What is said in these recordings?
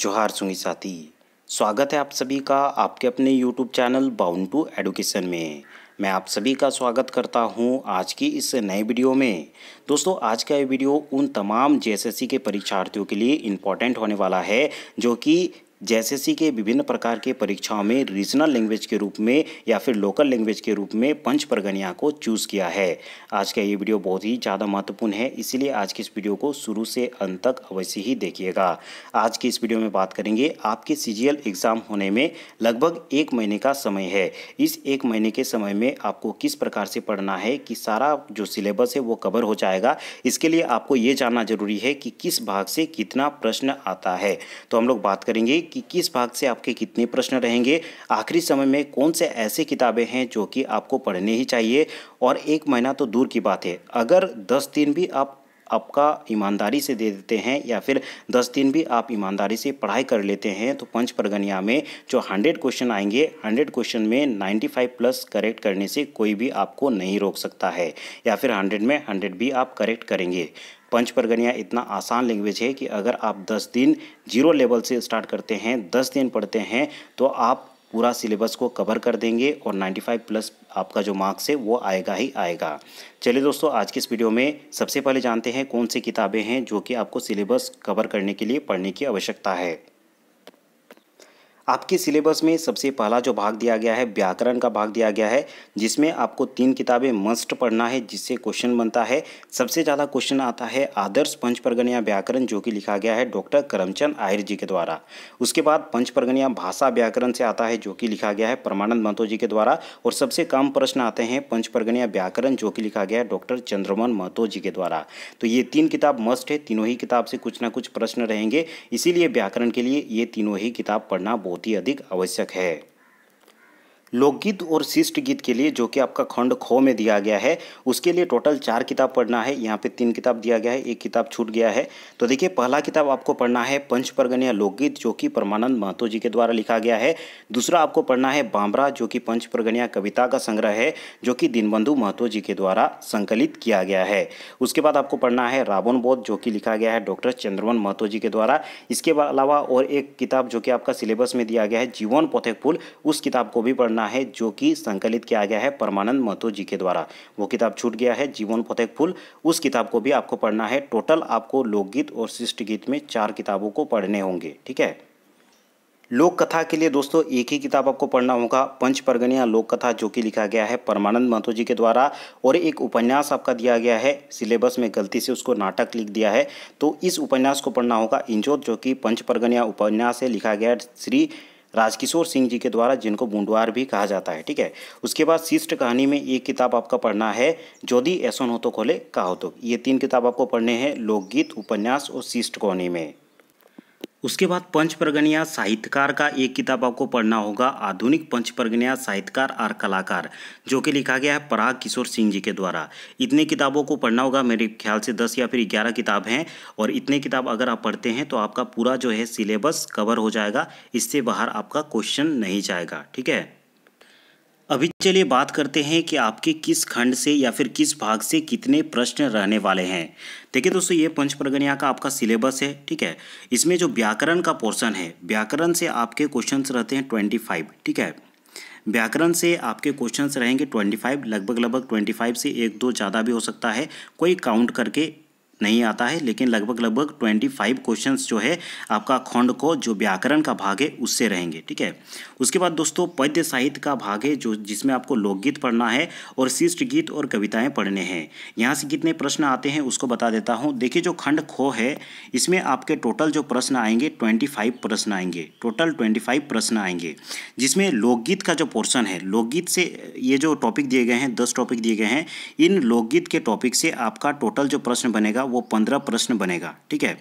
जोहार सुंगी साथी स्वागत है आप सभी का आपके अपने YouTube channel bound to education में मैं आप सभी का स्वागत करता हूं आज की इस नए वीडियो में दोस्तों आज का ये वीडियो उन तमाम जेएसएससी के परीक्षार्थियों के लिए इम्पॉर्टेंट होने वाला है जो कि जेएसएससी के विभिन्न प्रकार के परीक्षाओं में रीजनल लैंग्वेज के रूप में या फिर लोकल लैंग्वेज के रूप में पंच परगनिया को चूज़ किया है आज का ये वीडियो बहुत ही ज़्यादा महत्वपूर्ण है इसीलिए आज की इस वीडियो को शुरू से अंत तक अवश्य ही देखिएगा आज की इस वीडियो में बात करेंगे आपके सी एग्ज़ाम होने में लगभग एक महीने का समय है इस एक महीने के समय में आपको किस प्रकार से पढ़ना है कि सारा जो सिलेबस है वो कवर हो जाएगा इसके लिए आपको ये जानना जरूरी है कि किस भाग से कितना प्रश्न आता है तो हम लोग बात करेंगे कि किस भाग से आपके कितने प्रश्न रहेंगे आखिरी समय में कौन से ऐसे किताबें हैं जो कि आपको पढ़ने ही चाहिए और एक महीना तो दूर की बात है अगर दस दिन भी आप आपका ईमानदारी से दे देते हैं या फिर दस दिन भी आप ईमानदारी से पढ़ाई कर लेते हैं तो पंच परगनिया में जो हंड्रेड क्वेश्चन आएंगे हंड्रेड क्वेश्चन में नाइन्टी फाइव प्लस करेक्ट करने से कोई भी आपको नहीं रोक सकता है या फिर हंड्रेड में हंड्रेड भी आप करेक्ट करेंगे पंच परगनिया इतना आसान लैंग्वेज है कि अगर आप दस दिन जीरो लेवल से स्टार्ट करते हैं दस दिन पढ़ते हैं तो आप पूरा सिलेबस को कवर कर देंगे और 95 प्लस आपका जो मार्क्स है वो आएगा ही आएगा चलिए दोस्तों आज के इस वीडियो में सबसे पहले जानते हैं कौन सी किताबें हैं जो कि आपको सिलेबस कवर करने के लिए पढ़ने की आवश्यकता है आपके सिलेबस में सबसे पहला जो भाग दिया गया है व्याकरण का भाग दिया गया है जिसमें आपको तीन किताबें मस्ट पढ़ना है जिससे क्वेश्चन बनता है सबसे ज़्यादा क्वेश्चन आता है आदर्श पंच परगनिया व्याकरण जो कि लिखा गया है डॉक्टर करमचंद आयर जी के द्वारा उसके बाद पंच परगनिया भाषा व्याकरण से आता है जो कि लिखा गया है परमानंद महतो जी के द्वारा और सबसे कम प्रश्न आते हैं पंच परगनिया व्याकरण जो कि लिखा गया है डॉक्टर चंद्रमन महतो जी के द्वारा तो ये तीन किताब मस्ट है तीनों ही किताब से कुछ ना कुछ प्रश्न रहेंगे इसीलिए व्याकरण के लिए ये तीनों ही किताब पढ़ना बहुत ही अधिक आवश्यक है लोकगीत और शिष्ट गीत के लिए जो कि आपका खंड खो में दिया गया है उसके लिए टोटल चार किताब पढ़ना है यहाँ पे तीन किताब दिया गया है एक किताब छूट गया है तो देखिए पहला किताब आपको पढ़ना है पंच परगनिया लोकगीत जो कि परमानंद महतो जी के द्वारा लिखा गया है दूसरा आपको पढ़ना है बामरा जो कि पंच परगनिया कविता का संग्रह है जो कि दीनबंधु महतो जी के द्वारा संकलित किया गया है उसके बाद आपको पढ़ना है रावण बोध जो कि लिखा गया है डॉक्टर चंद्रमन महतो जी के द्वारा इसके अलावा और एक किताब जो कि आपका सिलेबस में दिया गया है जीवन पोथेक उस किताब को भी पढ़ना करना है जो कि संकलित किया गया है परमानंद महतो जी के द्वारा वो किताब छूट गया है जीवन फतेक फूल उस किताब को भी आपको पढ़ना है टोटल आपको लोकगीत और शिष्ट गीत में चार किताबों को पढ़ने होंगे ठीक है लोक कथा के लिए दोस्तों एक ही किताब आपको पढ़ना होगा पंच परगनिया लोक कथा जो कि लिखा गया है परमानंद महतो जी के द्वारा और एक उपन्यास आपका दिया गया है सिलेबस में गलती से उसको नाटक लिख दिया है तो इस उपन्यास को पढ़ना होगा इंजोत जो कि पंच परगनिया उपन्यास से लिखा गया श्री राजकिशोर सिंह जी के द्वारा जिनको बुंडवार भी कहा जाता है ठीक है उसके बाद शिष्ट कहानी में एक किताब आपका पढ़ना है जोधी ऐसोन हो तो खोले का हो तो ये तीन किताब आपको पढ़ने हैं लोकगीत उपन्यास और शिष्ट कहानी में उसके बाद पंच परगनिया साहित्यकार का एक किताब आपको पढ़ना होगा आधुनिक पंच परगनिया साहित्यकार और कलाकार जो कि लिखा गया है पराग किशोर सिंह जी के द्वारा इतने किताबों को पढ़ना होगा मेरे ख्याल से दस या फिर ग्यारह किताब हैं और इतने किताब अगर आप पढ़ते हैं तो आपका पूरा जो है सिलेबस कवर हो जाएगा इससे बाहर आपका क्वेश्चन नहीं जाएगा ठीक है अभी चलिए बात करते हैं कि आपके किस खंड से या फिर किस भाग से कितने प्रश्न रहने वाले हैं देखिए दोस्तों ये पंच प्रगणिया का आपका सिलेबस है ठीक है इसमें जो व्याकरण का पोर्शन है व्याकरण से आपके क्वेश्चंस रहते हैं ट्वेंटी फाइव ठीक है व्याकरण से आपके क्वेश्चंस रहेंगे ट्वेंटी फाइव लगभग लगभग ट्वेंटी फाइव से एक दो ज़्यादा भी हो सकता है कोई काउंट करके नहीं आता है लेकिन लगभग लगभग ट्वेंटी फाइव क्वेश्चन जो है आपका खंड को जो व्याकरण का भाग है उससे रहेंगे ठीक है उसके बाद दोस्तों पद्य साहित्य का भाग है जो जिसमें आपको लोकगीत पढ़ना है और शिष्ट गीत और कविताएं पढ़ने हैं यहाँ से कितने प्रश्न आते हैं उसको बता देता हूँ देखिए जो खंड खो है इसमें आपके टोटल जो प्रश्न आएंगे ट्वेंटी फाइव प्रश्न आएंगे टोटल ट्वेंटी फाइव प्रश्न आएंगे जिसमें लोकगीत का जो पोर्सन है लोकगीत से ये जो टॉपिक दिए गए हैं दस टॉपिक दिए गए हैं इन लोकगीत के टॉपिक से आपका टोटल जो प्रश्न बनेगा बनेगा वो पंद्रह प्रश्न बनेगा ठीक है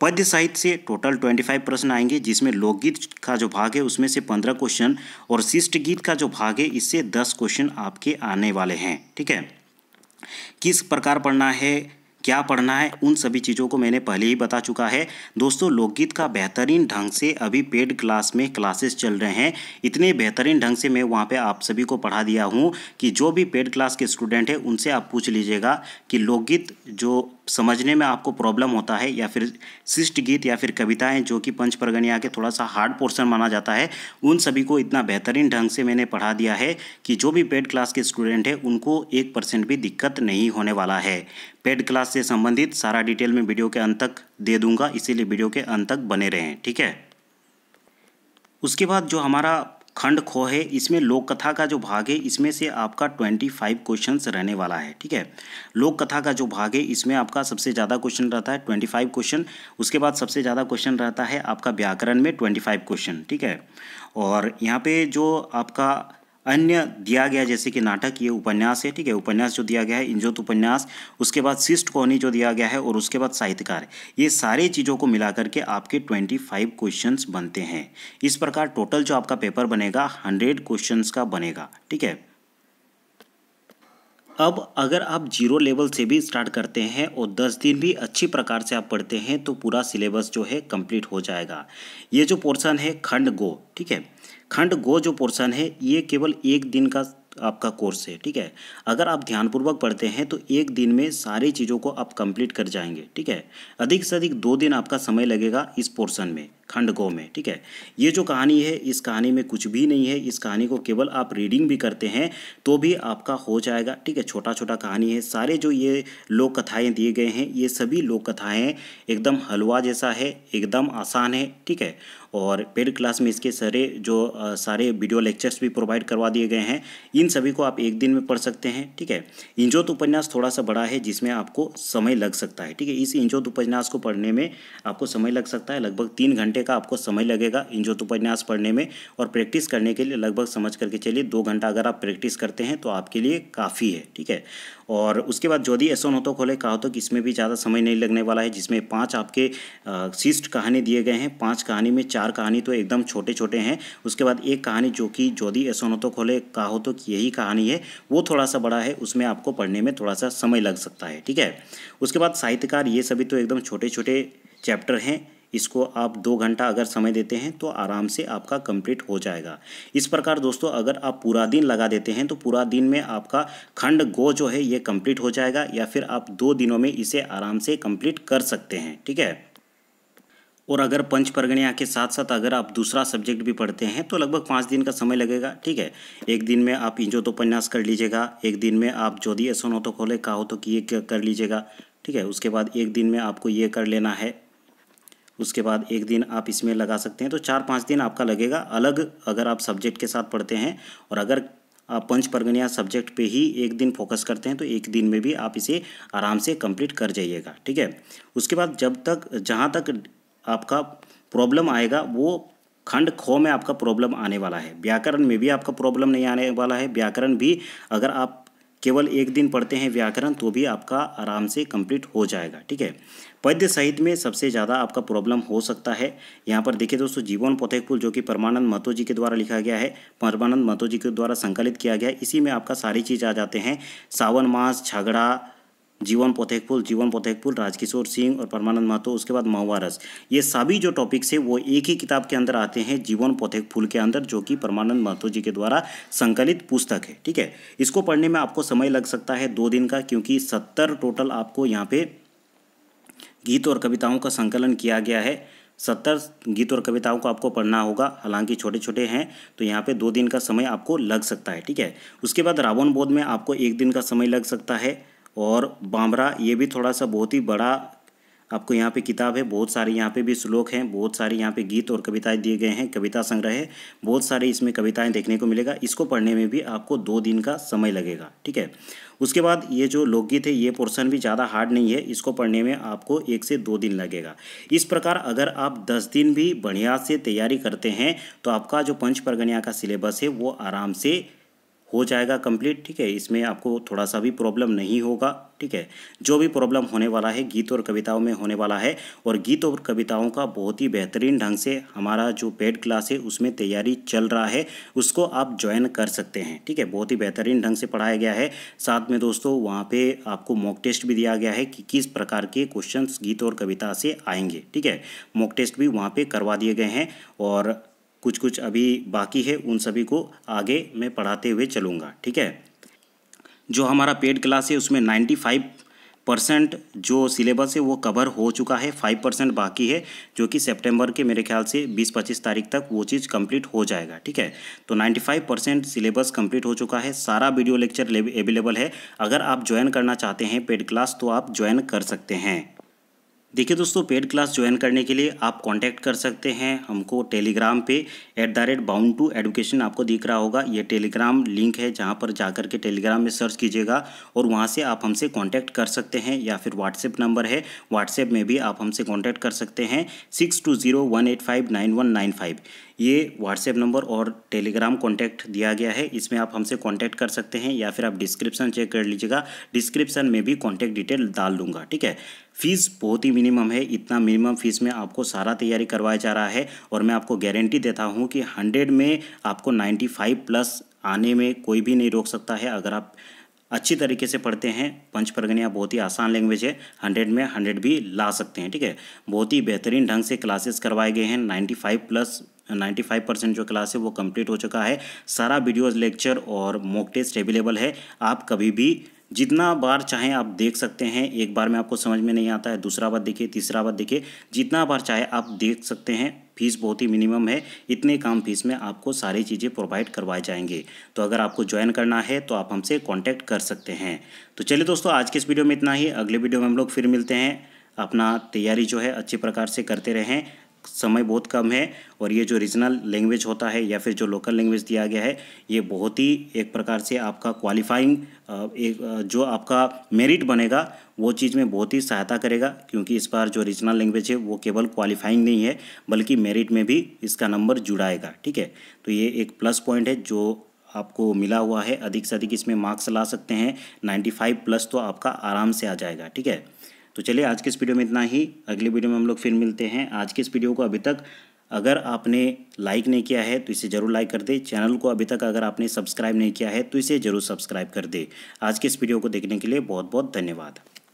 पद्य साहित्य से टोटल ट्वेंटी फाइव प्रश्न आएंगे जिसमें लोकगीत का जो भाग है उसमें से पंद्रह क्वेश्चन और शिष्ट गीत का जो भाग है इससे दस क्वेश्चन आपके आने वाले हैं ठीक है किस प्रकार पढ़ना है क्या पढ़ना है उन सभी चीज़ों को मैंने पहले ही बता चुका है दोस्तों लोकगीत का बेहतरीन ढंग से अभी पेड क्लास में क्लासेस चल रहे हैं इतने बेहतरीन ढंग से मैं वहाँ पर आप सभी को पढ़ा दिया हूँ कि जो भी पेड क्लास के स्टूडेंट हैं उनसे आप पूछ लीजिएगा कि लोकगीत जो समझने में आपको प्रॉब्लम होता है या फिर शिष्ट गीत या फिर कविताएं जो कि पंच परगणिया के थोड़ा सा हार्ड पोर्शन माना जाता है उन सभी को इतना बेहतरीन ढंग से मैंने पढ़ा दिया है कि जो भी पेड क्लास के स्टूडेंट हैं उनको एक परसेंट भी दिक्कत नहीं होने वाला है पेड क्लास से संबंधित सारा डिटेल में वीडियो के अंत तक दे दूंगा इसीलिए वीडियो के अंत तक बने रहें ठीक है उसके बाद जो हमारा खंड खो है इसमें लोक कथा का जो भाग है इसमें से आपका ट्वेंटी फाइव क्वेश्चन रहने वाला है ठीक है लोक कथा का जो भाग है इसमें आपका सबसे ज़्यादा क्वेश्चन रहता है ट्वेंटी फाइव क्वेश्चन उसके बाद सबसे ज़्यादा क्वेश्चन रहता है आपका व्याकरण में ट्वेंटी फाइव क्वेश्चन ठीक है और यहाँ पे जो आपका अन्य दिया गया जैसे कि नाटक ये उपन्यास है ठीक है उपन्यास जो दिया गया है इंजोत उपन्यास उसके बाद शिष्ट कौनी जो दिया गया है और उसके बाद साहित्यकार ये सारे चीज़ों को मिला करके आपके ट्वेंटी फाइव क्वेश्चन बनते हैं इस प्रकार टोटल जो आपका पेपर बनेगा हंड्रेड क्वेश्चन का बनेगा ठीक है अब अगर आप जीरो लेवल से भी स्टार्ट करते हैं और दस दिन भी अच्छी प्रकार से आप पढ़ते हैं तो पूरा सिलेबस जो है कंप्लीट हो जाएगा ये जो पोर्सन है खंड गो ठीक है खंड गो जो पोर्सन है ये केवल एक दिन का आपका कोर्स है ठीक है अगर आप ध्यानपूर्वक पढ़ते हैं तो एक दिन में सारी चीज़ों को आप कंप्लीट कर जाएंगे ठीक है अधिक से अधिक दो दिन आपका समय लगेगा इस पोर्शन में खंड गौ में ठीक है ये जो कहानी है इस कहानी में कुछ भी नहीं है इस कहानी को केवल आप रीडिंग भी करते हैं तो भी आपका हो जाएगा ठीक है छोटा छोटा कहानी है सारे जो ये लोक कथाएँ दिए गए हैं ये सभी लोक कथाएँ एकदम हलवा जैसा है एकदम आसान है ठीक है और पेड क्लास में इसके सारे जो आ, सारे वीडियो लेक्चर्स भी प्रोवाइड करवा दिए गए हैं इन सभी को आप एक दिन में पढ़ सकते हैं ठीक है इंजोत उपन्यास थोड़ा सा बड़ा है जिसमें आपको समय लग सकता है ठीक है इस इंजोत उपन्यास को पढ़ने में आपको समय लग सकता है लगभग तीन घंटे घंटे का आपको समय लगेगा इन उपन्यास पढ़ने में और प्रैक्टिस करने के लिए लगभग समझ करके चलिए दो घंटा अगर आप प्रैक्टिस करते हैं तो आपके लिए काफ़ी है ठीक है और उसके बाद जोधी ऐसोन हो खोले कहा तो इसमें भी ज़्यादा समय नहीं लगने वाला है जिसमें पाँच आपके शिष्ट कहानी दिए गए हैं पाँच कहानी में चार कहानी तो एकदम छोटे छोटे हैं उसके बाद एक कहानी जो कि जोधी ऐसा तो खोले कहा तो यही कहानी है वो थोड़ा सा बड़ा है उसमें आपको पढ़ने में थोड़ा सा समय लग सकता है ठीक है उसके बाद साहित्यकार ये सभी तो एकदम छोटे छोटे चैप्टर हैं इसको आप दो घंटा अगर समय देते हैं तो आराम से आपका कंप्लीट हो जाएगा इस प्रकार दोस्तों अगर आप पूरा दिन लगा देते हैं तो पूरा दिन में आपका खंड गो जो है ये कंप्लीट हो जाएगा या फिर आप दो दिनों में इसे आराम से कंप्लीट कर सकते हैं ठीक है और अगर पंच परगणिया के साथ साथ अगर आप दूसरा सब्जेक्ट भी पढ़ते हैं तो लगभग पाँच दिन का समय लगेगा ठीक है एक दिन में आप इंजो तो उपन्यास कर लीजिएगा एक दिन में आप जोधी ऐसो हो तो खोले का हो तो किए कर लीजिएगा ठीक है उसके बाद एक दिन में आपको ये कर लेना है उसके बाद एक दिन आप इसमें लगा सकते हैं तो चार पाँच दिन आपका लगेगा अलग अगर आप सब्जेक्ट के साथ पढ़ते हैं और अगर आप पंच परगनिया सब्जेक्ट पे ही एक दिन फोकस करते हैं तो एक दिन में भी आप इसे आराम से कंप्लीट कर जाइएगा ठीक है उसके बाद जब तक जहाँ तक आपका प्रॉब्लम आएगा वो खंड खो में आपका प्रॉब्लम आने वाला है व्याकरण में भी आपका प्रॉब्लम नहीं आने वाला है व्याकरण भी अगर आप केवल एक दिन पढ़ते हैं व्याकरण तो भी आपका आराम से कंप्लीट हो जाएगा ठीक है पद्य साहित्य में सबसे ज़्यादा आपका प्रॉब्लम हो सकता है यहाँ पर देखिए दोस्तों जीवन पोथेकुल जो कि परमानंद महतो जी के द्वारा लिखा गया है परमानंद महतो जी के द्वारा संकलित किया गया इसी में आपका सारी चीज़ आ जाते हैं सावन मास झगड़ा जीवन पोथेकपुल जीवन पोथेकपुल राजकिशोर सिंह और परमानंद महतो उसके बाद महुआ रस ये सभी जो टॉपिक्स है वो एक ही किताब के अंदर आते हैं जीवन पोथेकपुल के अंदर जो कि परमानंद महतो जी के द्वारा संकलित पुस्तक है ठीक है इसको पढ़ने में आपको समय लग सकता है दो दिन का क्योंकि सत्तर टोटल आपको यहाँ पे गीत और कविताओं का संकलन किया गया है सत्तर गीत और कविताओं को आपको पढ़ना होगा हालांकि छोटे छोटे हैं तो यहाँ पे दो दिन का समय आपको लग सकता है ठीक है उसके बाद रावण बोध में आपको एक दिन का समय लग सकता है और बामरा ये भी थोड़ा सा बहुत ही बड़ा आपको यहाँ पे किताब है बहुत सारे यहाँ पे भी श्लोक हैं बहुत सारे यहाँ पे गीत और कविताएं दिए गए हैं कविता संग्रह है बहुत सारे इसमें कविताएं देखने को मिलेगा इसको पढ़ने में भी आपको दो दिन का समय लगेगा ठीक है उसके बाद ये जो लोकगीत है ये पोर्शन भी ज़्यादा हार्ड नहीं है इसको पढ़ने में आपको एक से दो दिन लगेगा इस प्रकार अगर आप दस दिन भी बढ़िया से तैयारी करते हैं तो आपका जो पंच परगनिया का सिलेबस है वो आराम से हो जाएगा कंप्लीट ठीक है इसमें आपको थोड़ा सा भी प्रॉब्लम नहीं होगा ठीक है जो भी प्रॉब्लम होने वाला है गीत और कविताओं में होने वाला है और गीत और कविताओं का बहुत ही बेहतरीन ढंग से हमारा जो पेड क्लास है उसमें तैयारी चल रहा है उसको आप ज्वाइन कर सकते हैं ठीक है बहुत ही बेहतरीन ढंग से पढ़ाया गया है साथ में दोस्तों वहाँ पर आपको मॉक टेस्ट भी दिया गया है कि किस प्रकार के क्वेश्चन गीत और कविता से आएंगे ठीक है मॉक टेस्ट भी वहाँ पर करवा दिए गए हैं और कुछ कुछ अभी बाकी है उन सभी को आगे मैं पढ़ाते हुए चलूँगा ठीक है जो हमारा पेड क्लास है उसमें नाइन्टी फाइव परसेंट जो सिलेबस है वो कवर हो चुका है फाइव परसेंट बाकी है जो कि सितंबर के मेरे ख्याल से बीस पच्चीस तारीख तक वो चीज़ कंप्लीट हो जाएगा ठीक है तो ninety five percent syllabus complete हो चुका है सारा वीडियो लेक्चर अवेलेबल है अगर आप ज्वाइन करना चाहते हैं पेड क्लास तो आप ज्वाइन कर सकते हैं देखिए दोस्तों पेड क्लास ज्वाइन करने के लिए आप कांटेक्ट कर सकते हैं हमको टेलीग्राम पे at the rate bound to education आपको दिख रहा होगा ये टेलीग्राम लिंक है जहाँ पर जाकर के टेलीग्राम में सर्च कीजिएगा और वहां से आप हमसे कांटेक्ट कर सकते हैं या फिर व्हाट्सएप नंबर है व्हाट्सएप में भी आप हमसे कॉन्टैक्ट कर सकते हैं six two zero one eight five nine one nine five ये व्हाट्सएप नंबर और टेलीग्राम कॉन्टैक्ट दिया गया है इसमें आप हमसे कॉन्टैक्ट कर सकते हैं या फिर आप डिस्क्रिप्शन चेक कर लीजिएगा डिस्क्रिप्शन में भी कॉन्टैक्ट डिटेल डाल दूंगा ठीक है फ़ीस बहुत ही मिनिमम है इतना मिनिमम फ़ीस में आपको सारा तैयारी करवाया जा रहा है और मैं आपको गारंटी देता हूँ कि हंड्रेड में आपको नाइन्टी फाइव प्लस आने में कोई भी नहीं रोक सकता है अगर आप अच्छी तरीके से पढ़ते हैं पंच परगनिया बहुत ही आसान लैंग्वेज है हंड्रेड में हंड्रेड भी ला सकते हैं ठीक है बहुत ही बेहतरीन ढंग से क्लासेस करवाए गए हैं नाइन्टी फाइव प्लस 95 परसेंट जो क्लास है वो कंप्लीट हो चुका है सारा वीडियोस लेक्चर और मॉक टेस्ट अवेलेबल है आप कभी भी जितना बार चाहें आप देख सकते हैं एक बार में आपको समझ में नहीं आता है दूसरा बार देखिए तीसरा बार देखिए जितना बार चाहे आप देख सकते हैं फीस बहुत ही मिनिमम है इतने काम फीस में आपको सारी चीज़ें प्रोवाइड करवाए जाएंगे तो अगर आपको ज्वाइन करना है तो आप हमसे कॉन्टैक्ट कर सकते हैं तो चलिए दोस्तों आज के इस वीडियो में इतना ही अगले वीडियो में हम लोग फिर मिलते हैं अपना तैयारी जो है अच्छे प्रकार से करते रहें समय बहुत कम है और ये जो रीजनल लैंग्वेज होता है या फिर जो लोकल लैंग्वेज दिया गया है ये बहुत ही एक प्रकार से आपका क्वालिफाइंग एक जो आपका मेरिट बनेगा वो चीज़ में बहुत ही सहायता करेगा क्योंकि इस बार जो रीजनल लैंग्वेज है वो केवल क्वालिफाइंग नहीं है बल्कि मेरिट में भी इसका नंबर जुड़ाएगा ठीक है तो ये एक प्लस पॉइंट है जो आपको मिला हुआ है अधिक से अधिक इसमें मार्क्स ला सकते हैं नाइन्टी प्लस तो आपका आराम से आ जाएगा ठीक है तो चलिए आज के इस वीडियो में इतना ही अगले वीडियो में हम लोग फिर मिलते हैं आज के इस वीडियो को अभी तक अगर आपने लाइक नहीं किया है तो इसे ज़रूर लाइक कर दे चैनल को अभी तक अगर आपने सब्सक्राइब नहीं किया है तो इसे ज़रूर सब्सक्राइब कर दे आज के इस वीडियो को देखने के लिए बहुत बहुत धन्यवाद